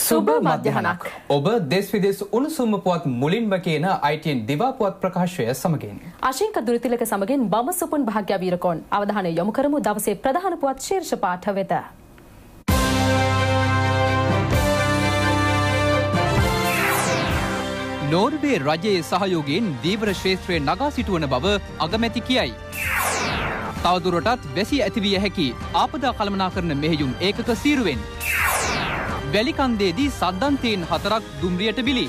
සුබ මධ්‍යහනක් ඔබ දෙස් විදෙස් උණුසුම පුවත් මුලින්ම කියන අයිටන් දිවාපුවත් ප්‍රකාශය සමගින් අශංක දුරතිලක සමගින් බම සුපුන් භාග්‍යවීරකොන් අවධානය යොමු කරමු දවසේ ප්‍රධාන පුවත් ශීර්ෂ පාඨ වෙත නෝර්වේ රජයේ සහයෝගයෙන් දීවර ශේත්‍රය නගා සිටුවන බව අගමැති කියයි. තවදුරටත් වැසි ඇතිවිය හැකි ආපදා කළමනා කරන මෙහෙයුම් ඒකක සීරුවෙන්. වැලිකන්දේදී සද්ධන්තයෙන් හතරක් දුම්රියට බිලි.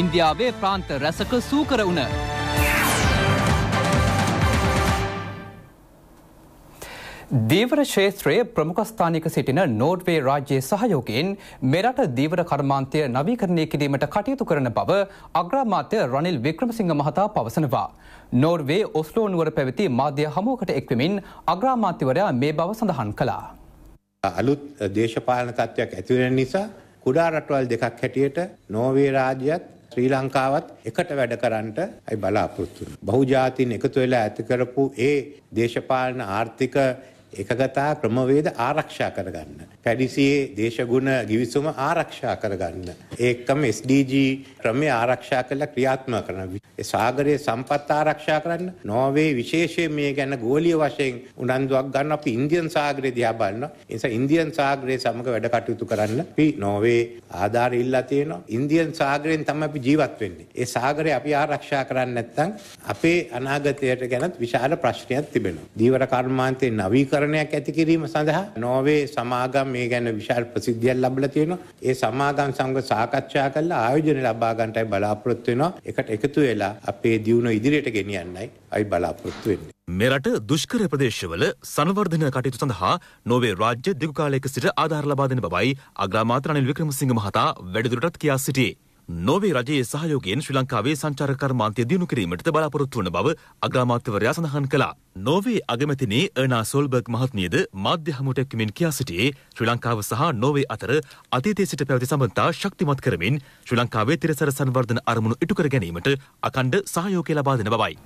ඉන්දියාවේ ප්‍රාන්ත රැසක සූකර වුණ. දීවර ශේත්‍රයේ ප්‍රමුඛස්ථානික සිටින නෝඩ්වේ රාජ්‍යයේ සහයෝගයෙන් මෙරට දීවර කර්මාන්තය නවීකරණය කිරීමට කටයුතු කරන බව අග්‍රාමාත්‍ය රනිල් වික්‍රමසිංහ මහතා පවසනවා. නෝර්වේ ඔස්ලෝ නුවර පැවති මාධ්‍ය හමුවකට එක්වමින් අග්‍රාමාත්‍යවරයා මේ බව සඳහන් කළා. අලුත් දේශපාලන තත්ත්වයක් ඇතිවෙන නිසා කුඩා රටවල් දෙකක් හැටියට නෝවේ රාජ්‍යයත් ශ්‍රී ලංකාවත් එකට වැඩ කරන්නට ඇයි බලාපොරොත්තු වෙනවා. බහුජාතින් එකතු වෙලා ඇති කරපු ඒ දේශපාලන ආර්ථික එකගතා ක්‍රමවේද ආරක්ෂා කරගන්න. පැඩිසියේ දේශගුණ ගිවිසුම ආරක්ෂා කරගන්න. ඒකම SDG ක්‍රමය ආරක්ෂා කළ ක්‍රියාත්ම කරන. සාගරය සම්පත් ආරක්ෂා කරන්න නොවේ විශේෂය මේ ගැන ගෝලිය වශයෙන් උනන්දුවක් ගන්න අප ඉන්දියන් සාගරය දිහා බලන්න. එස ඉන්දියන් සාගරය සමඟ වැඩ කටයුතු කරන්න. පි නොවේ ආධාර ඉල්ලා තියෙනවා. ඉන්දියන් සාගරයෙන් තම අපි ජීවත් වෙන්නේ. ඒ සාගරය අපි ආරක්ෂා කරන්න නැත්නම් අපේ අනාගතයට ගැනත් විශාල ප්‍රශ්නයක් තිබෙනවා. දීවර කර්මාන්තයේ නවීකරණ සාධාරණයක් ඇති කිරීම සඳහා නෝවේ සමාගම් මේ ගැන විශාල ප්‍රසිද්ධියක් ලැබලා තියෙනවා. ඒ සමාගම් සංග සාකච්ඡා කරලා ආයෝජන ලබා ගන්නටයි බලාපොරොත්තු වෙනවා. එකට එකතු වෙලා අපේ දියුණුව ඉදිරියට ගෙනියන්නයි අපි බලාපොරොත්තු වෙන්නේ. මෙරට දුෂ්කර ප්‍රදේශවල සංවර්ධන කටයුතු සඳහා නොවේ රාජ්‍ය දිගු කාලයක සිට ආධාර ලබා දෙන බවයි අග්‍රාමාත්‍ය රනිල් වික්‍රමසිංහ මහතා වැඩිදුරටත් කියා සිටියේ. නොවේ රජයේ සහයෝගයෙන් ශ්‍රී ලංකාවේ සංචාර කර්මාන්තය දියුණු කිරීමටද බලාපොරොත්තු වන බව අග්‍රාමාත්‍යවරයා සඳහන් කළා. නොවේ අගමැතිනේ එර්නා සෝල්බර්ග් මහත්මියද මාධ්‍ය හමුවට එක්වමින් කියා සිටියේ ශ්‍රී ලංකාව සහ නොවේ අතර අතීතයේ සිට පැවති සම්බන්ධතා ශක්තිමත් කරමින් ශ්‍රී ලංකාවේ තිරසර සංවර්ධන අරමුණු ඉටු කර ගැනීමට අකණ්ඩ සහයෝගය ලබා දෙන බවයි.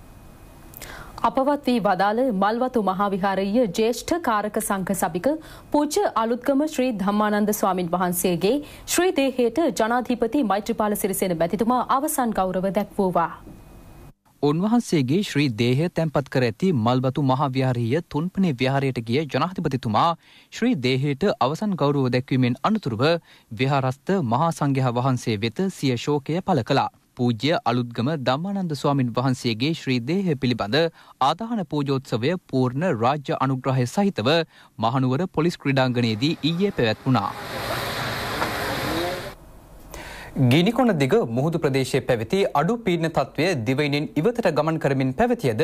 අපවත් වී වදාළ මල්වතු මහාවිහාරයේ ජේෂ්ඨ කාරක සංඝ සභික පූජ්‍ය අලුත්ගම ශ්‍රී ධම්මානන්ද ස්වාමින් වහන්සේගේ ශ්‍රී දේහයට ජනාධිපති මෛත්‍රීපාල සිරිසේන බැතිතුමා අවසන් ගෞරව දැක්වුවා. උන්වහන්සේගේ ශ්‍රී දේහය තැන්පත් කර ඇති මල්වතු මහාවිහාරීය තුන්පනේ විහාරයට ගිය ජනාධිපතිතුමා ශ්‍රී දේහයට අවසන් ගෞරව දැක්වීමෙන් අනතුරුව විහාරස්ථ මහා සංඝයා වහන්සේ වෙත සිය ශෝකය පළ කළා. පූජ්‍ය අලුත්ගම ධම්මානන්ද ස්වාමින් වහන්සේගේ ශ්‍රී දේහය පිළිබඳ ආදාන පූජෝත්සවය පූර්ණ රාජ්‍ය අනුග්‍රහය සහිතව මහනුවර පොලිස් ක්‍රීඩාංගණයේදී ඊයේ පැවැත්වුණා. ගිනිකොන දිග මුහුදු ප්‍රදේශයේ පැවති අඩු පීඩන තත්ත්වය දිවයිනෙන් ඉවතට ගමන් කරමින් පැවතියද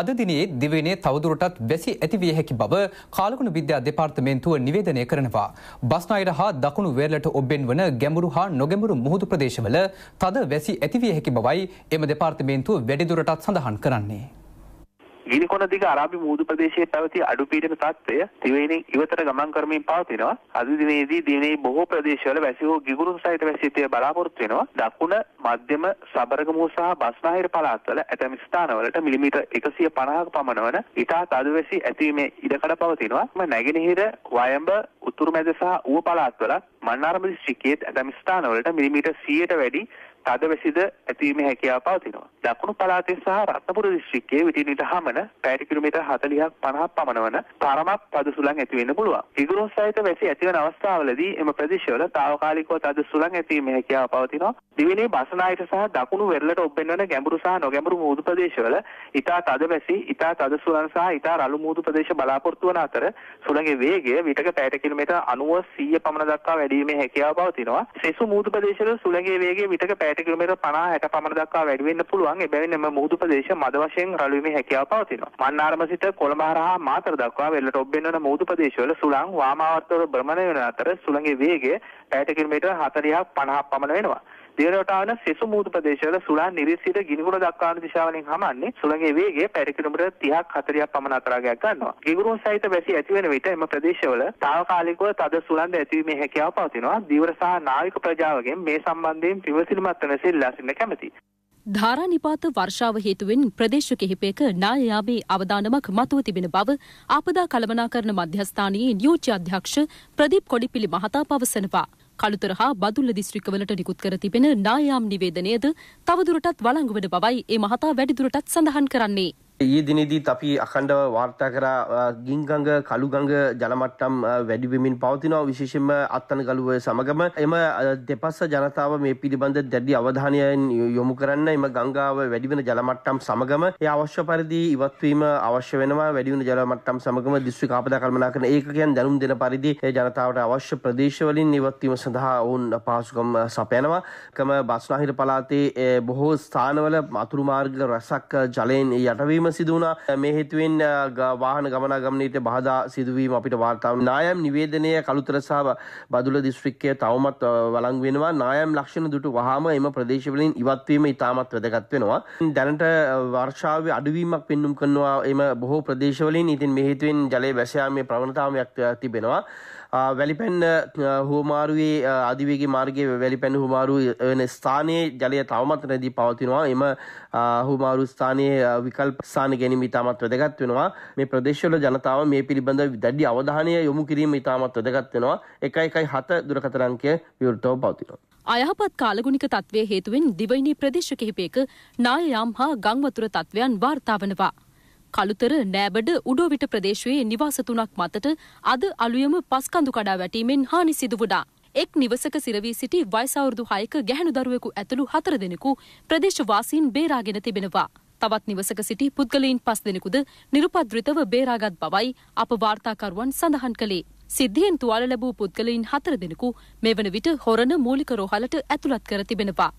අද දිනේ දිවයිනේ තවදුරටත් වැසි ඇතිවිය හැකි බව කාලකුණ විද්‍යා දෙපාර්තමේන්තුව නිවේදනය කරනවා. බස්නායට හා දකුණු වෙරළට ඔබෙන් වන ගැඹුරු හා නොගැඹුරු මුහුදු ප්‍රදේශවල තද වැසි ඇතිවිය හැකි බවයි එම දෙපාර්තමේන්තුව වැඩිදුරටත් සඳහන් කරන්නේ. ගිනිකොන දිග අරාබි මූදු ප්‍රදේශයේ පැවති අඩු පීඩන තත්ත්වය දිවයිනේ ඉවතට ගමන් කරමින් පවතිනවා. අද දිනේදී දිනේ බොහෝ ප්‍රදේශවල වැසි හෝ ගිගුරුම් සහිත වැසිතය බලාපොරොත්තු වෙනවා. දකුණ මධ්‍යම සබරගමුව සහ බස්නාහිර පළාත්වල ඇතැම් ස්ථානවලට මිලිමීටර් 150ක පමණ වන ඉතා තද වැසි ඇතිවීමේ ඉඩකඩ පවතිනවා. ම නැගෙනහිර වයඹ උතුරු මැද සහ ඌව පළාත්වල මන්නාරම දිස්ත්‍රික්කයේ ඇතැම් ස්ථානවලට මිලිමීටර් 100ට වැඩි තදවැසිද ඇතිීමේ හැකියාව පවතිනවා. දකුණු පළාතේ සහ රත්නපුර දිස්ත්‍රික්කයේ විටින් විට හමන පැයට කිලෝමීටර් 40ක් 50ක් පමණ වන තරමක් පද සුළං ඇති වෙන්න පුළුවන්. ඉගුරුස් සහිත වැසි ඇතිවන අවස්ථාවලදී එම ප්‍රදේශවල తాවකාලිකව තද සුළං ඇතිීමේ හැකියාව පවතිනවා. දිවිනේ බස්නායට සහ දකුණු වෙරළට ඔබෙන්වන ගැඹුරු සහ නොගැඹුරු මුහුදු ප්‍රදේශවල ඊටා තද වැසි, ඊටා තද සුළං සහ ඊටා රළු මුහුදු ප්‍රදේශ බලාපොරොත්තු වන අතර සුළඟේ වේගය විටක පැයට කිලෝමීටර් 90 100 පමණ දක්වා වැඩි වීමේ හැකියාව පවතිනවා. සෙසු මුහුදු ප්‍රදේශවල සුළඟේ වේගය විටක පැයට පැයට කිලෝමීටර් 50 60 පමණ දක්වා වැඩි වෙන්න පුළුවන්. එබැවින් මේ මුහුදු ප්‍රදේශ මද වශයෙන් රළුවීමේ හැකියාව පවතිනවා. මන්නාරම සිට කොළඹ හරහා මාතර දක්වා වෙල්ලට ඔබ්බෙන්න වන මුහුදු ප්‍රදේශවල සුළං වාමාවර්තවල භ්‍රමණය වන අතර සුළඟේ වේගය පැයට කිලෝමීටර් 40ක් 50ක් පමණ වෙනවා. දියරට ආන සෙසු මුහුදු ප්‍රදේශවල සුළං නිරිසිර ගිනිගුණ දක්වාන දිශාවලින් හමන්නේ සුළඟේ වේගය පැය කිලෝමීටර 30ක් 40ක් පමණ අතරාගයක් ගන්නවා. ගිගුරුන් සහිත වැසි ඇති වෙන විට එම ප්‍රදේශවල తాවකාලිකව තද සුළං ඇතිවීමේ හැකියාව පවතිනවා. දීවර සහ නාවික ප්‍රජාවගෙන් මේ සම්බන්ධයෙන් පිවිසිලිමත් වන සිල්ලා සින්න කැමැතියි. ධාරානිපාත වර්ෂාව හේතුවෙන් ප්‍රදේශ කිහිපයක නායයාමේ අවධානමක් මතුව තිබෙන බව ආපදා කළමනාකරණ මධ්‍යස්ථානයේ නියෝජ්‍ය අධ්‍යක්ෂ ප්‍රදීප් කොඩිපිලි මහතා පවසනවා. කළුතර හා බදුල්ල දිස්ත්‍රික්කවලට නිකුත් කර තිබෙන නායාම් නිවේදනයද තවදුරටත් වළංගු වන බවයි ඒ මහතා වැඩිදුරටත් සඳහන් කරන්නේ. ඒ දිනෙදීත් අපි අකණ්ඩව වාර්තා කරා ගිංගඟ කළුගඟ ජලමට්ටම් වැඩිවෙමින් පවතිනවා විශේෂෙන්ම අත්තන ගලුව සමගම එම දෙපස්ස ජනතාව මේ පිළිබඳ දැඩි අවධානයෙන් යොමු කරන්න එම ගංගාව වැඩිවෙන ජලමට්ටම් සමගම ඒ අවශ්‍ය පරිදි ඉවත්වීම අවශ්‍ය වෙනවා වැඩිවෙන ජලමට්ටම් සමගම දිස්ත්‍රික් ආපදා කළමනා කරන ඒකකයන් දැනුම් දෙන පරිදි ජනතාවට අවශ්‍ය ප්‍රදේශවලින් ඉවත්වීම සඳහා ඔවුන් පහසුකම් සපයනවා කම බස්නාහිර පළාතේ බොහෝ ස්ථානවල අතුරු මාර්ග රසක් ජලයෙන් යටවීම වීම සිදුවනා මේ හිතුවෙන් වාහන ගමනාගමනයට බාධා සිදුවීම අපිට වාර්තාව නායම් නිවේදනය කළුතර සහ බදුල දිස්ත්‍රික්කය තවමත් වලංවෙනවා නායම් ලක්ෂණ දුටු වහම එම ප්‍රදේශවලින් ඉවත්වීම ඉතාමත් වැදගත් වෙනවා දැනට වර්ෂාව අඩුවීමක් පෙන්නුම් කරනවා එම බොහෝ ප්‍රදේශවලින් ඉතින් මෙහිතුවෙන් ජලය වැසයාමේ ප්‍රවණතාවයක් තිබෙනවා වැලිපැන්න හෝමාරුවේ අධිවේගේ මාර්ගය වැලිපැන් හුමාරු වන ස්ථානයේ ජලය තවමත් නැදී පවතිනවා එම හුමාරු ස්ථානයේ විකල්ප ස්ථාන ගැනීම ඉතාමත් වැදගත් වෙනවා මේ ප්‍රදේශවල ජනතාව මේ පිළිබඳ දැඩි අවධානය යොමු කිරීම ඉතාමත් වැදගත් වෙනවා එකයි එකයි හත දුරකතරංකය විවෘතව පවතිනවා අයහපත් කාලගුණික තත්ත්වය හේතුවෙන් දිවයිනේ ප්‍රදේශ කිහිපයක නාය යම් හා ගංවතුර තත්ත්වයන් වාර්තාවනවා. කළුතර නෑබඩ උඩෝවිට ප්‍රදේශයේ නිවාස තුනක් මතට අද අලුයම පස්කඳු කඩා වැටීමෙන් හානි සිදු වුණා. එක් නිවසක සිරවී සිටි වයිසවුරුදු හයක ගැහැණු දරුවෙකු ඇතුළු හතර දෙනෙකු ප්‍රදේශවාසීන් බේරාගෙන තිබෙනවා. තවත් නිවසක සිටි පුද්ගලයින් පස් දෙනෙකුද නිරුපද්‍රිතව බේරාගත් බවයි අප වාර්තාකරුවන් සඳහන් කළේ. සිද්ධියෙන් තුවාල ලැබූ පුද්ගලයින් හතර දෙනෙකු මෙවන විට හොරණ මූලික රෝහලට ඇතුළත් කර තිබෙනවා.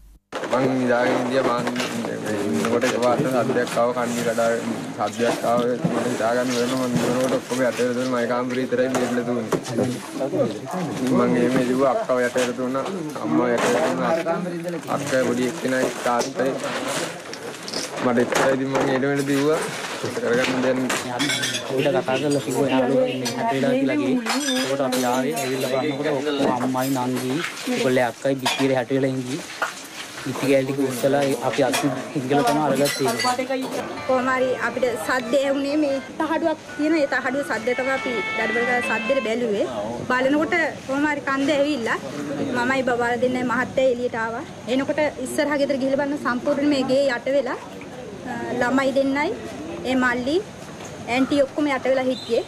මං නිදාගෙන ඉඳියා මං ඉන්නකොට එකපාරට සද්දයක් ආව කන්නේ කඩා සද්දයක් ආව මට හිතාගන්න වෙනවා මං ඉන්නකොට ඔක්කොම යටට දුන්න මයි කාමරේ විතරයි බෙල්ල දුන්නේ මං එහෙම ඉදුවා අක්කව යටට දුන්නා අම්මා යටට දුන්නා අක්කා පොඩි එක්කෙනයි තාත්තයි මට එච්චරයි ඉතින් මං ඊට වෙන දිව්වා කරගන්න දැන් උඩ කතා කරලා කිව්වා යාළුවෝ ඉන්නේ හැටේලා කියලා ගිහින් ඒකට අපි ආවේ ඇවිල්ලා බලනකොට අම්මයි නංගි ඔයගොල්ලේ අක්කයි පිටියේ හැටේලා ඉන්නේ ඉතිගැලික උස්සලා අපි අත් ඉංගල තමයි අරගත් තියෙන්නේ. කොහොම හරි අපිට සද්දේ වුණේ මේ තහඩුවක් තියෙන ඒ තහඩුවේ සද්දේ තමයි අපි දඩබල සද්දේට බැලුවේ. බලනකොට කොහොම හරි කන්ද ඇවිල්ලා මමයි බබාල දෙන්නයි මහත්තයා එළියට ආවා. එනකොට ඉස්සරහා ගෙදර ගිහලා බලන සම්පූර්ණ මේ ගේ යට වෙලා ළමයි දෙන්නයි ඒ මල්ලි ඇන්ටි ඔක්කොම යට වෙලා හිටියේ.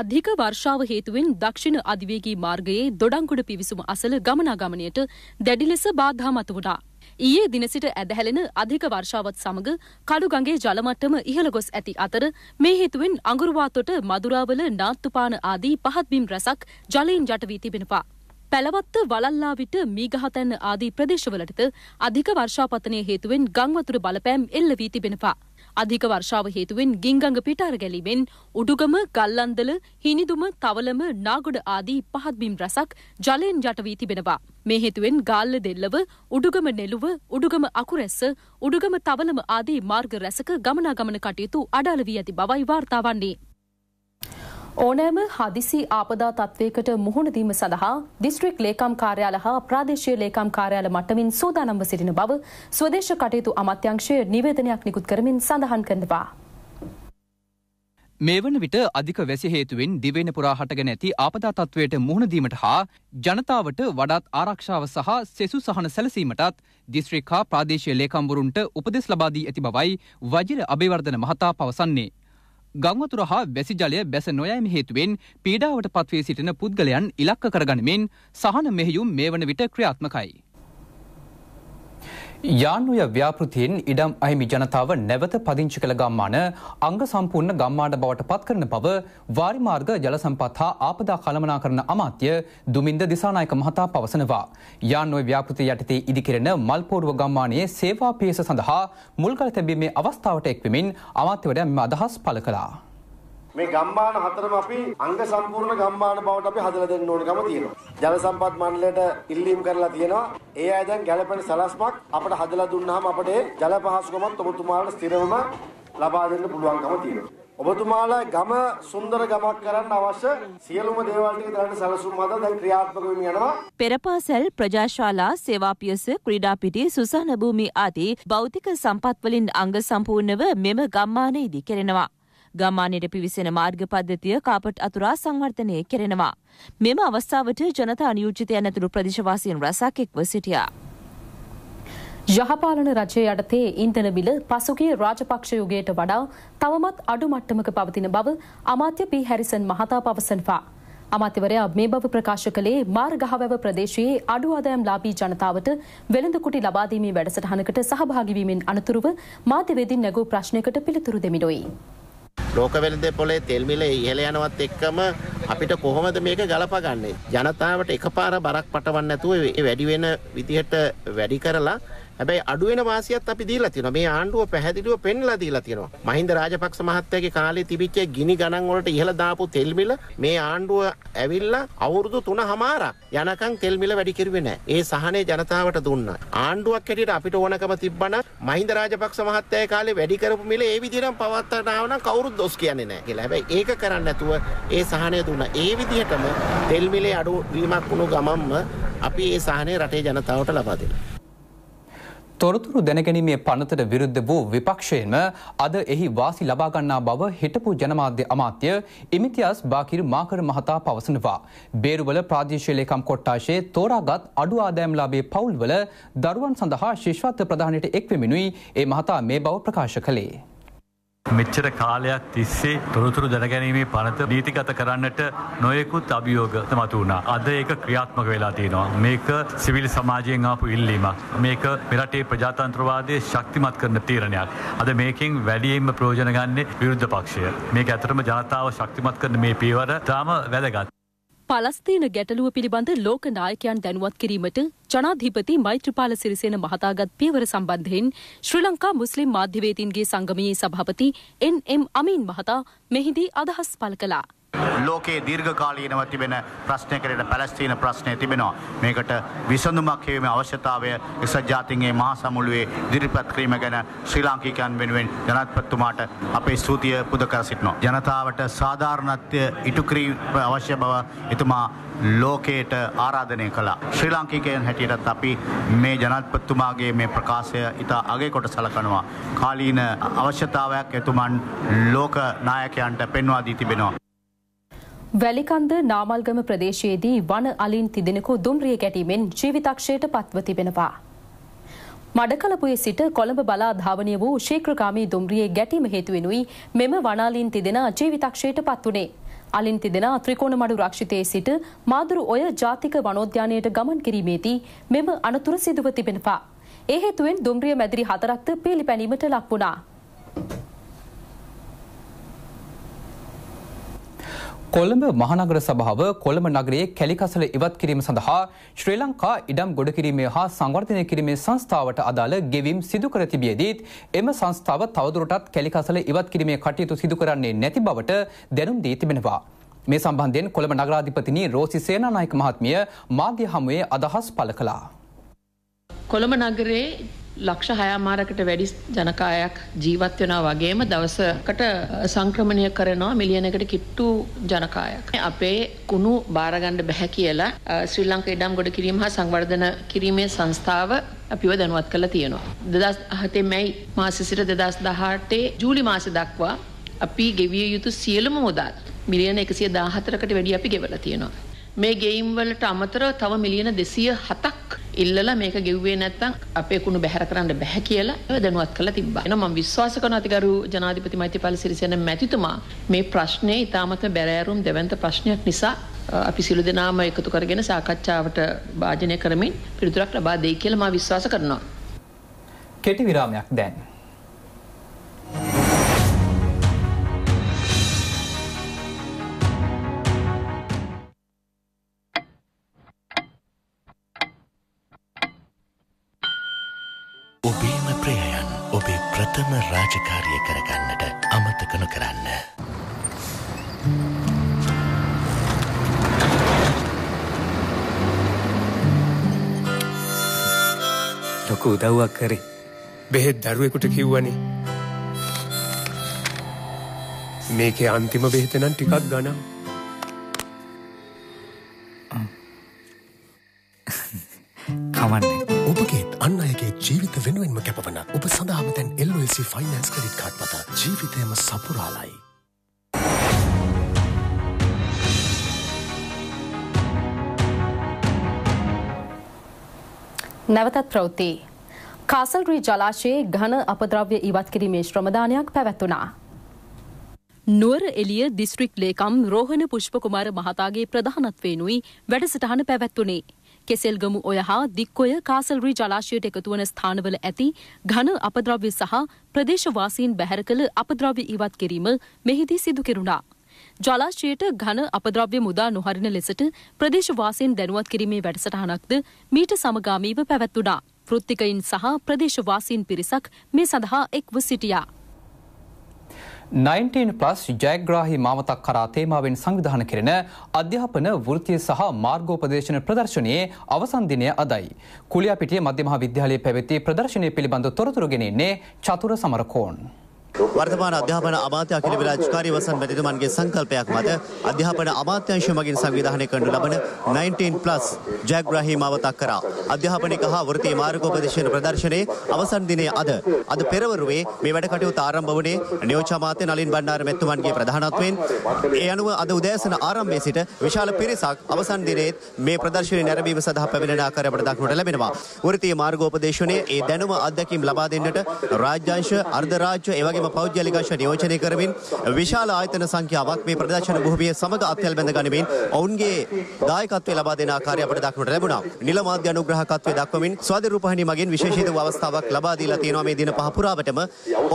අධික වර්ෂාව හේතුවෙන් දක්ෂිණ අධිවේගී මාර්ගයේ දොඩංගොඩ පිවිසුම අසල ගමනාගමනයට දැඩි ලෙස බාධා මතු වුණා. ඊයේ දින සිට ඇදහැලෙන අධික වර්ෂාවත් සමග කඩුගඟේ ජලමට්ටම ඉහළ ගොස් ඇති අතර මේ හේතුවෙන් අඟුරුවාතොට මදුරාවල නාත්තුපාන ආදී පහත් බිම් රැසක් ජලයෙන් යට වී තිබෙනවා. පැලවත්ත වලල්ලා විට මීගහතැන්න ආදී ප්‍රදේශවලටද අධික වර්ෂාපතනය හේතුවෙන් ගංවතුර බලපෑම් එල්ල වී තිබෙනවා. අධික වර්ෂාව හේතුවෙන් ගිංගඟ පිටාර ගැලීමෙන් උඩුගම, ගල්ලන්දල, හිනිදුම, තවලම, නාගොඩ ආදී පහත් බිම් රසක් ජලයෙන් යට වී තිබෙනවා. මේ හේතුවෙන් ගාල්ල දෙල්ලව, උඩුගම නෙළුව, උඩුගම අකුරැස්ස, උඩුගම තවලම ආදී මාර්ග රැසක ගමනාගමන කටයුතු අඩාල වී ඇති බවයි වාර්තා වන්නේ. ඕනෑම හදිසි ආපදා තත්වයකට මුහුණදීම සඳහා දිස්ත්‍රික් ලේකම් කාර්යාල හා ප්‍රාදේශීය ලේකම් කාර්යාල මට්ටමින් සූදානම්ව සිටින බව ස්වදේශ කටයුතු අමාත්‍යංශය නිවේදනයක් නිකුත් කරමින් සඳහන් කරනවා. මේ වන විට අධික වැසි හේතුවෙන් දිවයින පුරා හටගෙන ඇති ආපදා තත්වයට මුහුණදීමට හා ජනතාවට වඩාත් ආරක්ෂාව සහ සෙසු සහන සැලසීමටත් දිස්ත්‍රික් හා ප්‍රාදේශීය ලේකම්වරුන්ට උපදෙස් ලබා දී ඇති බවයි වජිර අබේවර්ධන මහතා පවසන්නේ. ගංවතුර හා වැසි ජලය බැස නොයෑම හේතුවෙන් පීඩාවට පත්වී සිටින පුද්ගලයන් ඉලක්ක කරගනිමින් සහන මෙහෙයුම් මේ වන විට ක්‍රියාත්මකයි. යානුය ව්‍යාපෘතියෙන් ඉඩම් අහිමි ජනතාව නැවත පදිංචි කළ ගම්මාන අංග සම්පූර්ණ ගම්මාන බවට පත් කරන බව වාරිමාර්ග ජලසම්පත් හා ආපදා කළමනා කරන අමාත්‍ය දුමින්ද දිසානායක මහතා පවසනවා. යානුව ව්‍යාපෘති යටතේ ඉදිකරෙන මල්පෝරුව ගම්මානයේ සේවා පියස සඳහා මුල්කල් තැබීමේ අවස්ථාවට එක්වමින් අමාත්‍යවරයා මෙම අදහස් පළ කලා. මේ ගම්මාන හතරම අපි අංග සම්පූර්ණ ගම්මාන බවට අපි හදලා දෙන්න ඕන ගම තියෙනවා. ජල සම්පත් මණ්ඩලයට ඉල්ලීම් කරලා තියෙනවා. ඒ අය දැන් ගැළපෙන සලස්මක් අපිට හදලා දුන්නාම අපිට ජල පහසුකමත් ඔබතුමාලට ස්ථිරවම ලබා දෙන්න පුළුවන්කම තියෙනවා. ඔබතුමාලා ගම සුන්දර ගමක් කරන්න අවශ්‍ය සියලුම දේවල් ටික දැනට සැලසුම් මත දැන් ක්‍රියාත්මක වෙමින් යනවා. පෙරපාසල්, ප්‍රජාශාලා, සේවා පියස, ක්‍රීඩා පිටි, සුසාන භූමි ආදී භෞතික සම්පත් වලින් අංග සම්පූර්ණව මෙම ගම්මානයේදී කෙරෙනවා. ගම්මානයට පිවිසෙන මාර්ග පද්ධතිය කාපට් අතුරා සංවර්ධනය කෙරෙනවා. මෙම අවස්ථාවට ජනතා නියෝජිතයන් ඇතුළු ප්‍රදේශවාසීන් රැසක් එක්ව සිටියා. යහපාලන රජය යටතේ ඉන්ධන බිල පසුගිය රාජපක්ෂ යුගයට වඩා තවමත් අඩු මට්ටමක පවතින බව අමාත්‍ය පී හැරිසන් මහතා පවසනවා. අමාත්‍යවරයා මේ බව ප්‍රකාශ කළේ මාර්ගහවැව ප්‍රදේශයේ අඩු ආදායම් ලාභී ජනතාවට වෙළඳ කුටි ලබා දීමේ වැඩසටහනකට සහභාගී වීමෙන් අනතුරුව මාධ්‍යවේදීන් නැගූ ප්‍රශ්නයකට පිළිතුරු දෙමිනුයි. ලෝකවෙලද පොලේ තෙල්මිල ඉහළ යනවත් එක්කම අපිට කොහොමද මේක ගලපගන්නේ. ජනතාවට එකපාර බරක් පටවන්න ඇතුව වැඩිවෙන විදිහට වැඩි කරලා හැබැයි අඩු වෙන වාසියක් අපි දීලා තියෙනවා. මේ ආණ්ඩුව පැහැදිලිව පෙන්ලා දීලා තියෙනවා. මහින්ද රාජපක්ෂ මහත්තයාගේ කාලේ තිබිච්ච ගිනි ගණන් වලට ඉහළ දාපු තෙල් මිල මේ ආණ්ඩුව ඇවිල්ලා අවුරුදු 3හමාරක් යනකම් තෙල් මිල වැඩි කරුවේ නැහැ. ඒ සහනේ ජනතාවට දුන්නා. ආණ්ඩුවක් හැටියට අපිට ඕනකම තිබ්බනම් මහින්ද රාජපක්ෂ මහත්තයාගේ කාලේ වැඩි කරපු මිල ඒ විදිහටම පවත්වාගෙන ආව නම් කවුරුත් දොස් කියන්නේ නැහැ කියලා. හැබැයි ඒක කරන්නේ නැතුව ඒ සහනය දුන්නා. ඒ විදිහටම තෙල් මිලේ අඩු වීමක් වුණු ගමන්ම අපි ඒ සහනය රටේ ජනතාවට ලබා දෙනවා. තොරතුරු දැනගැනීමේ පනතට විරුද්ධ වූ විපක්ෂයෙන්ම අද එහි වාසි ලබාගන්නා බව හිටපු ජනමාධ්‍ය අමාත්‍ය ඉමිතියාස් බාකිර් මාකර මහතා පවසනවා. බේරුවල ප්‍රාදේශීලේකම් කොට්ටාශයේ තෝරාගත් අඩු ආදායම්ලාභේ පවුල්වල දරුවන් සඳහා ශිෂ්‍යත්ව ප්‍රදානයට එක්වෙමිනුයි ඒ මහතා මේ බව ප්‍රකාශ කළේ. මෙච්චර කාලයක් තිස්සේ තොරතුරු දැනගැනීමේ පනත නීතිගත කරන්නට නොයෙකුත් අභියෝග මතු වුණා. අද ඒක ක්‍රියාත්මක වෙලා තියෙනවා. මේක සිවිල් සමාජයෙන් ආපු ඉල්ලීමක්. මේක මෙරටේ ප්‍රජාතන්ත්‍රවාදය ශක්තිමත් කරන තීරණයක්. අද මේකින් වැඩියෙන්ම ප්‍රයෝජන ගන්නේ විරුද්ධ පක්ෂය. මේක ඇතරම ජනතාව ශක්තිමත් කරන මේ පීවර තාම වැදගත්. පලස්තීන ගැටලුව පිළිබඳ ලෝක නායකයන් දැනුවත් කිරීමට ජනාධිපති මෛත්‍රපාල සිරිසේන මහතාගත් පියවර සම්බන්ධයෙන් ශ්‍රී ලංකා මුස්ලිම් මාධ්‍යවේදීන්ගේ සංගමයේ සභාපති එන්.එම්. අමීන් මහතා මෙහිදී අදහස් පළ කළා. ලෝකයේ දීර්ඝකාලීනව තිබෙන ප්‍රශ්නයකට පැලස්තීන ප්‍රශ්නය තිබෙනවා. මේකට විසඳුමක් හේවීමේ අවශ්‍යතාවය එක්සත් ජාතීන්ගේ මහා සමුළුවේ ඉදිරිපත් කිරීම ගැන ශ්‍රී ලාංකිකයන් වෙනුවෙන් ජනාධිපතිතුමාට අපේ ස්තුතිය පුද කර සිටිනවා. ජනතාවට සාධාරණත්වය ඉටු කිරීම අවශ්‍ය බව එතුමා ලෝකයට ආරාධනය කළා. ශ්‍රී ලාංකිකයන් හැටියටත් අපි මේ ජනාධිපතිතුමාගේ මේ ප්‍රකාශය ඉතා අගේ කොට සලකනවා. කාලීන අවශ්‍යතාවයක් එතුමන් ලෝක නායකයන්ට පෙන්වා දී තිබෙනවා. වැලිකන්ද නාමල්ගම ප්‍රදේශයේදී වන අලින් තිදෙනෙකු දුම්රිය ගැටීමෙන් ජීවිතක්ෂයට පත්ව තිබෙනවා. මඩකලපුයේ සිට කොළඹ බලා ධාවනය වූ ශීක්‍රකාමී දුම්රියේ ගැටීම හේතුවෙනුයි මෙම වනාලින් තිදෙන ජීවිතක්ෂයට පත් වනේ. අලින් තිදෙන ත්‍රිකෝණ මඩු රක්ෂිතයේ සිට මාදුරු ඔය ජාතික වනෝද්‍යානයට ගමන් කිරීමේදී මෙම අනතුර සිදුව තිබෙනවා. ඒ හේතුවෙන් දුම්රිය මැදිරි හතරක්ද පිළිපැනීමට ලක් වුණා. කොළඹ මහනගර සභාව කොළඹ නගරයේ කැලිකසල ඉවත් කිරීම සඳහා ශ්‍රී ලංකා ඉඩම් ගොඩ කිරීමේ හා සංවර්ධනය කිරීමේ සංස්ථාවට අදාළ ගෙවීම් සිදු කර තිබියදීත් එම සංස්ථාව තවදුරටත් කැලිකසල ඉවත් කිරීමේ කටයුතු සිදු කරන්නේ නැති බවට දැනුම් දී තිබෙනවා. මේ සම්බන්ධයෙන් කොළඹ නගරාධිපතිනි රෝසි සේනානායක මහත්මිය මාධ්‍ය හමුවේ අදහස් පළ කළා. කොළඹ නගරේ ලක්ෂ හයාමාරකට වැඩි ජනකායක් ජීවත් වෙනවා වගේම දවසකට සංක්‍රමණය කරනවා මිලියනකට කිට්ටු ජනකායක්. අපේ කුණු බාරගණ්ඩ බැහැ කියලා ශ්‍රී ලංක ඉඩම් ගොඩ කිරීම හා සංවර්ධන කිරීමේ සංස්ථාව අපිව දැනුවත් කළ තියෙනවා. දෙදස් අහතේ මැයි මාසසිර දෙදස් දහටේ ජූලි මාස දක්වා අපි ගෙවිය යුතු සියලුම මුදල් මිලියන එකසිය දාහතරකට වැඩි අපි ගෙවල තියෙනවා. මේ ගෙයිම් වලට අමතරව තව මිලියන දෙසිය හතක් ඉල්ලලා මේක ගෙව්වේ නැත්නම් අපේ කුණු බැහැර කරන්න බැහැ කියලා දැනුවත් කළා තිබ්බා. එනවා මම විශ්වාස කරන අතිගරු ජනාධිපති මෛත්‍රීපාල සිරිසේන මැතිතුමා මේ ප්‍රශ්නේ ඉතාමත්ම බැරෑරුම් දෙවන්ත ප්‍රශ්නයක් නිසා අපි සිළු දෙනාම එකතු කරගෙන සාකච්ඡාවට භාජනය කරමින් පිළිතුරක් ලබා දෙයි කියලා මා විශ්වාස කරනවා. කෙටි විරාමයක් දැන්. රාජකාරිය කරගන්නට අමතක නොකරන්න. ලොකු උදව්වක් කරේ. බෙහෙත් දරුවෙකුට කිව්වනේ. මේකේ අන්තිම බෙහෙත නම් ටිකක් ගණන්. ෆයිනන්ස් කඩිට් කාඩ් මත ජීවිතයම සපුරාලයි. නැවතත් ප්‍රවෘති. කාසල්රී ජලාශයේ ඝන අපද්‍රව්‍ය ඉවත් කිරීමේ ශ්‍රමදානයක් පැවැත්වුණා. නුවර එලිය දිස්ත්‍රික් ලේකම් රෝහණ පුෂ්පකුමාර මහතාගේ ප්‍රධානත්වයනුයි වැඩසටහන පැවැත්වුණේ. කෙසෙල්ගමු ඔය හා දික්කොය කාසල්රී ජලාශයට එකතුවන ස්ථානවල ඇති ඝන අපද්‍රව්‍ය සහ ප්‍රදේශවාසීන් බැහැර කළ අපද්‍රව්‍ය ඉවත් කිරීම මෙහිදී සිදු කෙරුණා. ජලාශයට ඝන අපද්‍රව්‍ය මුදා නොහරින ලෙසට ප්‍රදේශවාසීන් දැනුවත් කිරීමේ වැඩසටහනක්ද මීට සමගාමීව පැවැත්වුණා. වෘත්තිකයින් සහ ප්‍රදේශවාසීන් පිරිසක් මේ සඳහා එක්ව සිටියා. 19 plus ජයග්‍රාහි මාමතක් කරා තේමාවෙන් සංවිධාන කරන අධ්‍යාපන වෘතිය සහ මාර්ගෝපදේශන ප්‍රදර්ශනයේ අවසන්දිනය අදයි. කුලියපිටිය මධ්‍යමහා විද්‍යාලයේ පැවැති ප්‍රදර්ශනය පිළිබඳ තොරතුරගෙනෙන්නේ චතුර සමරකෝන්. වර්තමාන අධ්‍යාපන අමාත්‍ය අකිල විරාජ්කාරී වසන් මැතිතුමන්ගේ සංකල්පයක් මත අධ්‍යාපන අමාත්‍යංශ මගින් සංවිධානය කරනු ලබන 19+ ජයග්‍රාහී මාවතක් කරා අධ්‍යාපනික හා වෘත්තීය මාර්ගෝපදේශන ප්‍රදර්ශනයේ අවසන් දිනයේ අද අද පෙරවරුවේ මේ වැඩ කටයුතු ආරම්භ වුණේ නියෝජ්‍ය අමාත්‍ය නලින් බණ්ඩාර මැතිතුමන්ගේ ප්‍රධානත්වයෙන් ඒ අනුව අද උදෑසන ආරම්භයේ සිට විශාල පිරිසක් අවසන් දිනයේ මේ ප්‍රදර්ශනයේ නැරඹීම සඳහා පැමිණෙන ආකාරය අපට දක්නට ලැබෙනවා වෘත්තීය මාර්ගෝපදේශනයේ ඒ දැනුම අත්දැකීම් ලබා දෙන්නට රාජ්‍යාංශ අර්ධරාජ්‍ය ඒ වගේම පෞද්ගලිකශ්ව නියෝජනය කරමින් විශාල ආයතන සංඛ්‍යාවක් මේ ප්‍රදර්ශන භූමිය සමග අත්හැල් බැඳ ගනිමින් ඔවුන්ගේ දායකත්වය ලබා දෙන ආකාරය අපට දක්නට ලැබුණා. නිල මාධ්‍ය අනුග්‍රහකත්වය දක්වමින් ස්වාධීන රූපහිනී මගින් විශේෂිත වූ අවස්ථාවක් ලබා දීලා තියෙනවා මේ දින පහ පුරාවටම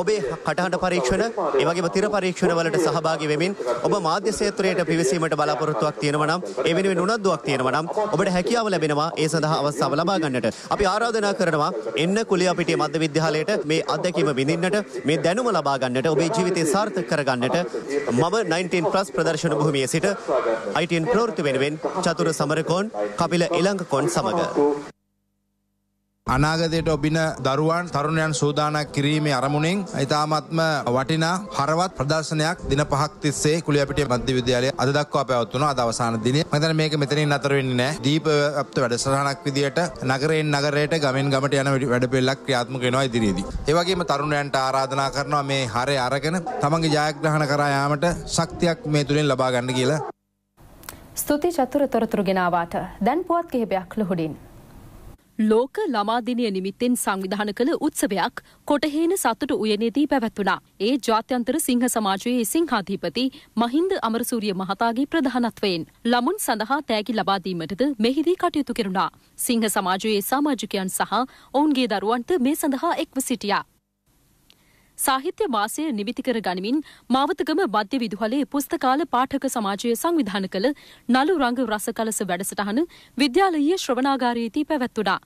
ඔබේ කටහඬ පරීක්ෂණ, ඒ වගේම තිර පරීක්ෂණ වලට සහභාගී වෙමින් ඔබ මාධ්‍ය ක්ෂේත්‍රයට පිවිසීමට බලාපොරොත්තුවක් තියෙනවා නම් ඒ වෙනුවෙන් උනන්දුවක් තියෙනවා නම් ඔබට හැකියාව ලැබෙනවා ඒ සඳහා අවස්ථාව ලබා ගන්නට. අපි ආරාධනා කරනවා එන්න කුලියාපිටිය මධ්‍ය විද්‍යාලයට මේ අත්දැකීම විඳින්නට මේ දැනුම ලබා ගන්නට ඔබේ ජීවිතය සාර්ථක කරගන්නට මම 19 ප්ලස් ප්‍රදර්ශන භූමියේ සිට ITN ප්‍රවෘත්ති වෙනුවෙන් චතුර සමරකෝන් කපිල ඉලංගකෝන් සමඟ අනාගතයට ඔබින දරුවන් තරුණයන් සූදානක් කිරීමේ අරමුණෙන් ඉතාමත්ම වටිනා හරවත් ප්‍රදර්ශනයක් දින පහක් තිස්සේ කුලියපිටිය මධ්‍ය විද්‍යාලයේ අද දක්වා පැවැත්වුණ අද අවසාන දිනේ. මම මේක මෙතනින් අතර වෙන්නේ නැහැ. දීප අප්ත වැඩසටහනක් විදියට නගරයෙන් නගරයට ගමෙන් ගමට යන වැඩපිළිවෙලක් ක්‍රියාත්මක වෙනවා ඉදිරියේදී. ඒ වගේම තරුණයන්ට ආරාධනා කරනවා මේ හරය අරගෙන තමන්ගේ ජයග්‍රහණ කරා යාමට ශක්තියක් මේ තුලින් ලබා ගන්න කියලා. ස්තුති චතුර තොරතුරු ගෙනාවාට දැන් පුවත් කිහිපයක් ලොහුඩින්. ලෝක ළමාදිනය නිමිත්තෙන් සංවිධාන කළ උත්සවයක් කොටහේන සතුට උයනේදී පැවැත්වනා. ඒ ජාත්‍යන්තර සිංහ සමාජයේ සිංහාධීපති මහින්ද අමරසූරිය මහතාගේ ප්‍රධානත්වයෙන්. ළමුන් සඳහා තෑගි ලබාදීමටද මෙහිදී කටයුතු කෙරුණා. සිංහ සමාජයේ සාමාජිකයන් සහ ඔවුන්ගේ දරුවන්ට මේ සඳහා එක්ව සිටියා. සාහිත්‍ය මාසය නිමිති කර ගනිමින් මාවතගම මධ්‍ය විදුහලේ පුස්තකාල පාඨක සමාජය සංවිධාන කළ නලු රංග රසකලස වැඩසටහන විද්‍යාලීය ශ්‍රවණාගාරයේදී පැවැත්වුණා.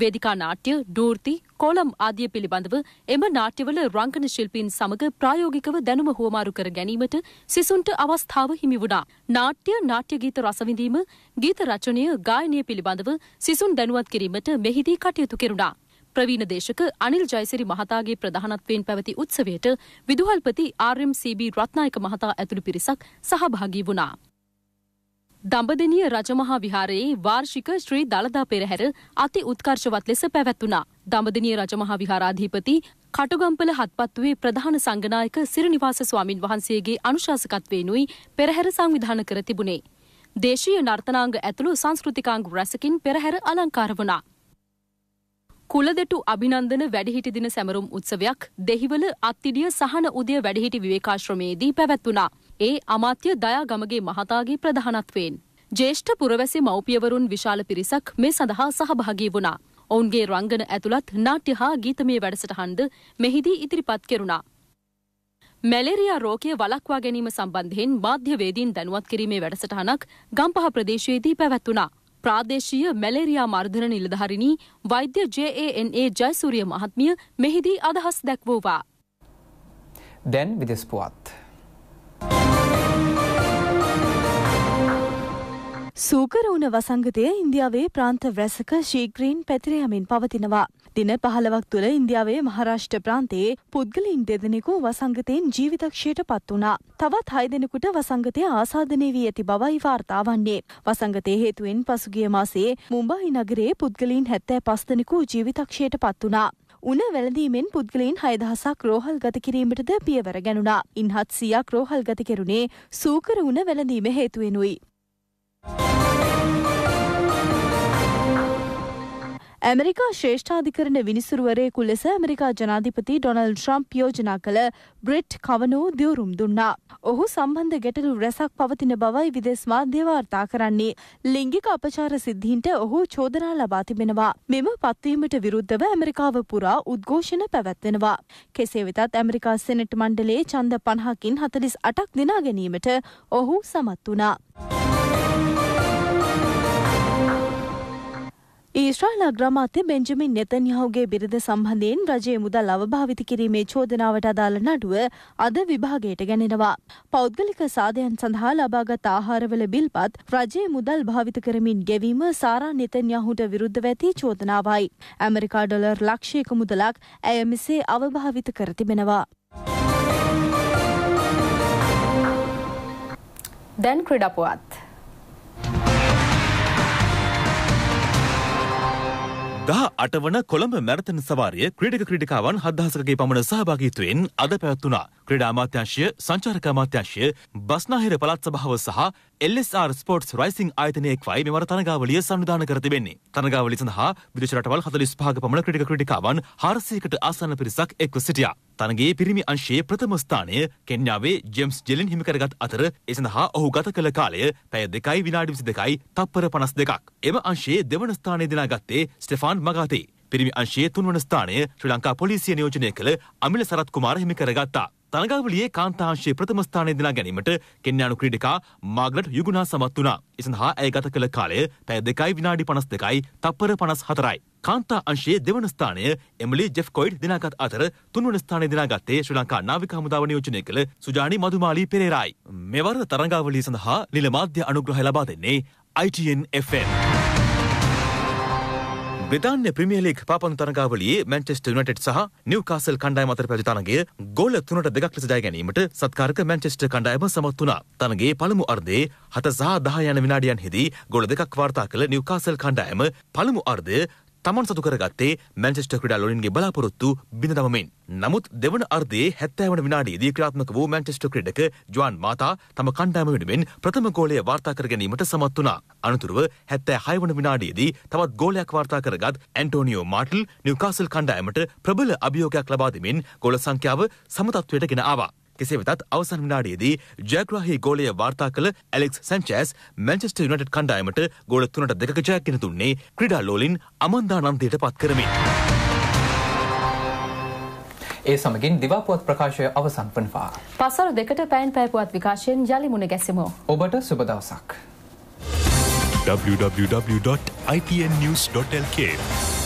වේදිකා නාට්‍ය, ඩූර්ති, කොළම් ආදිය පිළිබඳව එම නාට්‍යවල රංගන ශිල්පීන් සමග ප්‍රායෝගිකව දැනුම හුවමාරු කර ගැනීමට සිසුන්ට අවස්ථාව හිමි වුණා. නාට්‍ය, නාට්‍ය ගීත රසවිඳීම, ගීත රචනය, ගායනය පිළිබඳව සිසුන් දැනුවත් කිරීමට මෙහිදී කටයුතු කෙරුණා. ප්‍රවීණ දේශක අනිල් ජයසිරි මහතාගේ ප්‍රධානත්වයෙන් පැවති උත්සවයට විදුහල්පති RMCB රත්නායක මහතා ඇතුළු පිරිසක් සහභාගී වුණා. දඹදෙනිය රජමහා විහාරයේ වාර්ෂික ශ්‍රී දළදා පෙරහැර අති උත්කර්ෂවත් ලෙස පැවැත්වුණා. දඹදෙනිය රජමහා විහාරාධිපති කටුගම්පල හත්පත්තුවේ ප්‍රධාන සංගනායක සිරිනිවාස ස්වාමින් වහන්සේගේ අනුශාසකත්වයෙනුයි පෙරහැර සංවිධාන කර තිබුණේ. දේශීය නර්තනාංග ඇතුළු සංස්කෘතිකාංග රැසකින් පෙරහැර අලංකාර වුණා. කුලදෙටු අභිනන්දන වැඩිහිටි දින සැමරුම් උත්සවයක් දෙහිවල අත්තිඩිය සහන උදය වැඩිහිටි විවේකාශ්‍රමයේදී පැවැත්වුණා. ඒ අමාත්‍ය දයා ගමගේ මහතාගේ ප්‍රධානත්වයෙන්. ජේෂ්ඨ පුරවැසි මව්පියවරුන් විශාල පිරිසක් මේ සඳහා සහභාගී වුණා. ඔවුන්ගේ රංගන ඇතුළත් නාට්‍ය හා ගීතමය වැඩසටහන්ද මෙහිදී ඉදිරිපත් කෙරුණා. මැලේරියා රෝගය වලක්වා ගැනීම සම්බන්ධයෙන් මාධ්‍යවේදීන් දැනුවත් කිරීමේ වැඩසටහනක් ගම්පහ ප්‍රදේශයේදී පැවැත්වුණා. ප්‍රාදේශීය මැලේරියා මර්ධන නිලධහරිණී වෛද්‍ය ජඒඒ ජයසූරිය මහත්මිය මෙහිදී අදහස් දැක්වූවා. දැන් විදෙස්පුවත්. සූකරවුණ වසංගතය ඉන්දියාවේ ප්‍රාන්ත වැසක ශීග්‍රීන් පැතිරයමින් පවතිනවා. දින පහළවක් තුළ ඉන්දියාවේ මහරාෂ්ට්‍ර ප්‍රාන්තයේ පුද්ගලින් දෙදෙනෙකු වසංගතයෙන් ජීවිතක්ෂයට පත් වුණා. තවත් හය දෙනෙකුට වසංගතය ආසාධනය වී ඇති බවයි වාර්තා වන්නේ. වසංගතය හේතුවෙන් පසුගිය මාසේ මුම්බයි නගරේ පුද්ගලින් හැත්තෑ පස්තනෙකු ජීවිතක්ෂයට පත් වුණා. උන වැලඳීමෙන් පුද්ගලයින් හයදහසක් රෝහල් ගත කිරීමටද පියවර ගැනුණා. ඉන්හත් සියක් රෝහල් ගත කෙරුණේ සූකර උන වැලඳීම හේතුවෙනුයි. ඇමරිකා ශ්‍රේෂ්ඨාධිකරණ විනිසුරුවරයෙකු ලෙස ඇමරිකා ජනාධිපති ඩොනල් ට්‍රම්ප් යෝජනා කළ බ්‍රිට් කවනෝ දියුරුම් දුන්නා. ඔහු සම්බන්ධ ගැටලු රැසක් පවතින බවයි විදෙස් මාධ්‍ය වාර්තා කරන්නේ. ලිංගික අපචාර සිද්ධීන්ට ඔහු චෝදනා ලබා තිබෙනවා. මෙම පත්වීමට විරුද්ධව ඇමරිකාව පුරා උද්ඝෝෂණ පැවැත්වෙනවා. කෙසේ වෙතත් ඇමරිකා සෙනට් මණ්ඩලයේ ඡන්ද 50කින් 48ක් දිනා ගැනීමට ඔහු සමත් වුණා. ඊශ්‍රායිල් අග්‍රාමාත්‍ය බෙන්ජමින් නෙතන්යාහුගේ බිරිඳ සම්බන්ධයෙන් රජයේ මුදල් අවභාවිත කිරීමේ චෝදනාවට අදාළ නඩුව අද විභාගයට ගැනෙනවා. පෞද්ගලික සාදයන් සඳහා ලබාගත් ආහාරවල බිල්පත් රජයේ මුදල් භාවිත කරමින් ගෙවීම සාරා නෙතන්යාහුට විරුද්ධව ඇති චෝදනාවයි. ඇමරිකා ඩොලර් ලක්ෂයක මුදලක් ඇය මෙසේ අවභාවිත කර තිබෙනවා. දැන් ක්‍රඩපුවත්. දහ අටවන කොළඹ මැරතන සවාරය ක්‍රඩික ක්‍රඩිකාවන් හදහසකගේ පමණ සහභාගීතුවෙන් අද පැවැත්වනා. ක්‍රඩා අමාත්‍යංශය සංචාරක අමාත්‍යංශය බස්නාහිර පළත් සභාව සහ එල්ස්R ස්පෝට්ස් රයිසිං ආයතනයෙක්වයි මෙවර තනගාවලිය සංවිධාන කර තිබෙන්නේ. තනගාවලි සඳහා විදේශ රටවල් 45ක පමණ ක්‍රීඩක ක්‍රීඩිකාවන් 400කට ආසන්න පිරිසක් එක්ව සිටියා. තනගේ පිරිමි අංශයේ ප්‍රථම ස්ථානය කෙන්යාවේ ජෙම්ස් ජෙලින් හිමිකරගත් අතර ඒ සඳහා ඔහු ගත කළ කාලය පැය දෙකයි විනාඩි 22යි තත්පර 52ක්. එම අංශයේ දෙවන ස්ථානය දිනාගත්තේ ස්ටෙෆාන් මගාතේ. පිරිමි අංශයේ තුන්වන ස්ථානය ශ්‍රී ලංකා පොලිසිය නියෝජනය කළ අමිල සරත් කුමාර හිමි කරගත්තා. තනගාවලියේ කාන්තාංශයේ ප්‍රථම ස්ථානය දිනා ගැනීමට කෙන්යානු ක්‍රීඩකා මාග්‍රට් යුගුණා සමත් වුණා. ඒ සඳහා ඇය ගත කළ කාලය පැය දෙකයි විනාඩි 52යි තප්පර 54යි. කාන්තා අංශයේ දෙවන ස්ථානය එමිලි ජෙෆ්කොයිඩ් දිනාගත් අතර තුන්වන ස්ථානය දිනාගත්තේ ශ්‍රී ලංකා නාවික හමුදාව නියෝජනය කළ සුජානි මදුමාලි පෙරේරායි. මෙවර තරඟාවලිය සඳහා නිල මාධ්‍ය අනුග්‍රහය ලබා දෙන්නේ ITN FM. බ්‍රතාන්‍ය ප්‍රමියලෙක් පාපන් තරගාවලේ මැන්චෙස්ට නට් සහ නිව කාසල් කණ්ඩායම අතර පැති තරගේ ගොල තුනට දෙකක් ලෙස ජය ගැනීමට සත්කාරක මැන්චෙස්ට කණ්ඩායම සමත් වුණා. තරගේ පළමු අර්ධයේ හත සහ දහ යන විනාඩියන් හිදී ගොල දෙකක් වාර්තා කළ නිව කාසල් කණ්ඩායම පළමු අර්ධය තමන් සතු කරගත්තේ මැන්චෙස්ට ක්‍රඩා ලොලින්ගේ බලාපොරොත්තු බිඳදමෙන්. නමුත් දෙවන අර්ධයේ හැත්තෑවන විනාඩියේදී ක්‍රාත්මක වූ මැන්චෙස්ට ක්‍රඩක ජුවන් මාතා තම කණ්ඩායම වෙනුවෙන් ප්‍රථම ගෝලය වාර්තා කර ගැනීමට සමත් වුණා. අනතුරුව හැත්තෑ හයවන විනාඩියේදී තවත් ගෝලයක් වාර්තා කරගත් ඇන්ටෝනියෝ මාටල් නිවකාසල් කණ්ඩායමට ප්‍රබල අභියෝගයක් ලබා දෙමින් ගොල සංඛ්‍යාව සමතත්වයට ගෙන ආවා. කෙසේ වෙතත් අවසන් විනාඩියේදී ජයග්‍රාහී ගෝලය වාර්තා කළ ඇලෙක්ස් සැන්චෑස් මැන්චෙස්ටර් යුනයිටඩ් කණ්ඩායමට ගෝල තුනට දෙකක ජයගෙන දුන්නේ ක්‍රීඩා ලෝලින් අමන්දානන්දයට පත් කරමින්. ඒ සමගින් දිවාපුවත් ප්‍රකාශය අවසන් වනවා. පසර දෙකට පෑන් පෑපුවත් විකාශයෙන් යළි මුණ ගැසෙමු. ඔබට සුබ දවසක්. www.ipnnews.lk